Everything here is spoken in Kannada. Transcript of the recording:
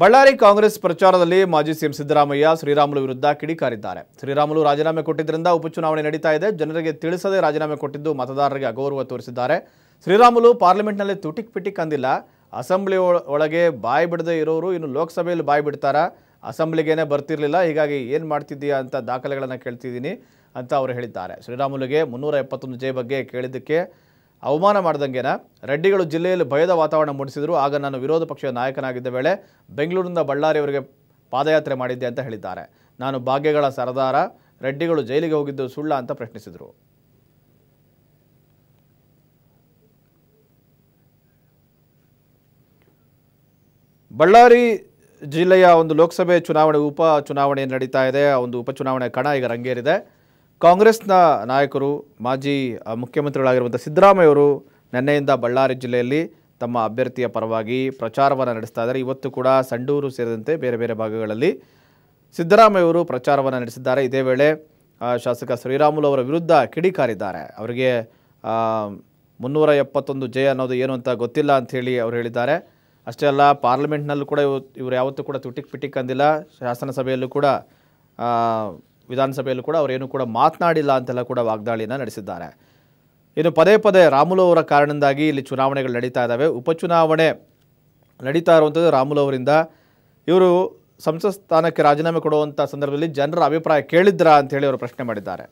ಬಳ್ಳಾರಿ ಕಾಂಗ್ರೆಸ್ ಪ್ರಚಾರದಲ್ಲಿ ಮಾಜಿ ಸಿಎಂ ಸಿದ್ದರಾಮಯ್ಯ ಶ್ರೀರಾಮುಲು ವಿರುದ್ಧ ಕಿಡಿಕಾರಿದ್ದಾರೆ ಶ್ರೀರಾಮುಲು ರಾಜೀನಾಮೆ ಕೊಟ್ಟಿದ್ದರಿಂದ ಉಪಚುನಾವಣೆ ನಡೀತಾ ಇದೆ ಜನರಿಗೆ ತಿಳಿಸದೆ ರಾಜೀನಾಮೆ ಕೊಟ್ಟಿದ್ದು ಮತದಾರರಿಗೆ ಅಗೌರವ ತೋರಿಸಿದ್ದಾರೆ ಶ್ರೀರಾಮುಲು ಪಾರ್ಲಿಮೆಂಟ್ನಲ್ಲಿ ತುಟಿಕ್ ಪಿಟಿಕ್ ಅಂದಿಲ್ಲ ಅಸೆಂಬ್ಲಿ ಒಳಗೆ ಬಾಯಿ ಬಿಡದೆ ಇರೋರು ಇನ್ನು ಲೋಕಸಭೆಯಲ್ಲಿ ಬಾಯಿ ಬಿಡ್ತಾರಾ ಅಸೆಂಬ್ಲಿಗೇನೆ ಬರ್ತಿರ್ಲಿಲ್ಲ ಹೀಗಾಗಿ ಏನು ಮಾಡ್ತಿದ್ದೀಯಾ ಅಂತ ದಾಖಲೆಗಳನ್ನು ಕೇಳ್ತಿದ್ದೀನಿ ಅಂತ ಅವರು ಹೇಳಿದ್ದಾರೆ ಶ್ರೀರಾಮುಲುಗೆ ಮುನ್ನೂರ ಎಪ್ಪತ್ತೊಂದು ಜೆ ಬಗ್ಗೆ ಕೇಳಿದ್ದಕ್ಕೆ ಅವಮಾನ ಮಾಡ್ದಂಗೆನ ರೆಡ್ಡಿಗಳು ಜಿಲ್ಲೆಯಲ್ಲಿ ಭಯದ ವಾತಾವರಣ ಮೂಡಿಸಿದರು ಆಗ ನಾನು ವಿರೋಧ ಪಕ್ಷದ ನಾಯಕನಾಗಿದ್ದ ವೇಳೆ ಬೆಂಗಳೂರಿನಿಂದ ಬಳ್ಳಾರಿಯವರಿಗೆ ಪಾದಯಾತ್ರೆ ಮಾಡಿದ್ದೆ ಅಂತ ಹೇಳಿದ್ದಾರೆ ನಾನು ಭಾಗ್ಯಗಳ ಸರದಾರ ರೆಡ್ಡಿಗಳು ಜೈಲಿಗೆ ಹೋಗಿದ್ದು ಸುಳ್ಳ ಅಂತ ಪ್ರಶ್ನಿಸಿದರು ಬಳ್ಳಾರಿ ಜಿಲ್ಲೆಯ ಒಂದು ಲೋಕಸಭೆ ಚುನಾವಣೆ ಉಪ ಚುನಾವಣೆ ನಡೀತಾ ಇದೆ ಒಂದು ಉಪಚುನಾವಣೆ ಕಣ ಈಗ ರಂಗೇರಿದೆ ಕಾಂಗ್ರೆಸ್ನ ನಾಯಕರು ಮಾಜಿ ಮುಖ್ಯಮಂತ್ರಿಗಳಾಗಿರುವಂಥ ಸಿದ್ದರಾಮಯ್ಯವರು ನಿನ್ನೆಯಿಂದ ಬಳ್ಳಾರಿ ಜಿಲ್ಲೆಯಲ್ಲಿ ತಮ್ಮ ಅಭ್ಯರ್ಥಿಯ ಪರವಾಗಿ ಪ್ರಚಾರವನ್ನು ನಡೆಸ್ತಾ ಇದ್ದಾರೆ ಇವತ್ತು ಕೂಡ ಸಂಡೂರು ಸೇರಿದಂತೆ ಬೇರೆ ಬೇರೆ ಭಾಗಗಳಲ್ಲಿ ಸಿದ್ದರಾಮಯ್ಯವರು ಪ್ರಚಾರವನ್ನು ನಡೆಸಿದ್ದಾರೆ ಇದೇ ವೇಳೆ ಶಾಸಕ ಶ್ರೀರಾಮುಲು ಅವರ ವಿರುದ್ಧ ಕಿಡಿಕಾರಿದ್ದಾರೆ ಅವರಿಗೆ ಮುನ್ನೂರ ಎಪ್ಪತ್ತೊಂದು ಜೆ ಅನ್ನೋದು ಏನು ಅಂತ ಗೊತ್ತಿಲ್ಲ ಅಂಥೇಳಿ ಅವರು ಹೇಳಿದ್ದಾರೆ ಅಷ್ಟೇ ಅಲ್ಲ ಪಾರ್ಲಿಮೆಂಟ್ನಲ್ಲೂ ಕೂಡ ಇವರು ಯಾವತ್ತೂ ಕೂಡ ತುಟಿಕ್ ಪಿಟಿಕ್ ಅಂದಿಲ್ಲ ಶಾಸನಸಭೆಯಲ್ಲೂ ಕೂಡ ವಿಧಾನಸಭೆಯಲ್ಲೂ ಕೂಡ ಅವರೇನು ಕೂಡ ಮಾತನಾಡಿಲ್ಲ ಅಂತೆಲ್ಲ ಕೂಡ ವಾಗ್ದಾಳಿಯನ್ನು ನಡೆಸಿದ್ದಾರೆ ಇನ್ನು ಪದೇ ಪದೇ ರಾಮುಲು ಅವರ ಕಾರಣದಿಂದಾಗಿ ಇಲ್ಲಿ ಚುನಾವಣೆಗಳು ನಡೀತಾ ಇದ್ದಾವೆ ಉಪಚುನಾವಣೆ ನಡೀತಾ ಇರುವಂಥದ್ದು ರಾಮುಲು ಅವರಿಂದ ಇವರು ಸಂಸತ್ ಸ್ಥಾನಕ್ಕೆ ರಾಜೀನಾಮೆ ಕೊಡುವಂಥ ಸಂದರ್ಭದಲ್ಲಿ ಜನರ ಅಭಿಪ್ರಾಯ ಕೇಳಿದ್ರಾ ಅಂತೇಳಿ ಅವರು ಪ್ರಶ್ನೆ ಮಾಡಿದ್ದಾರೆ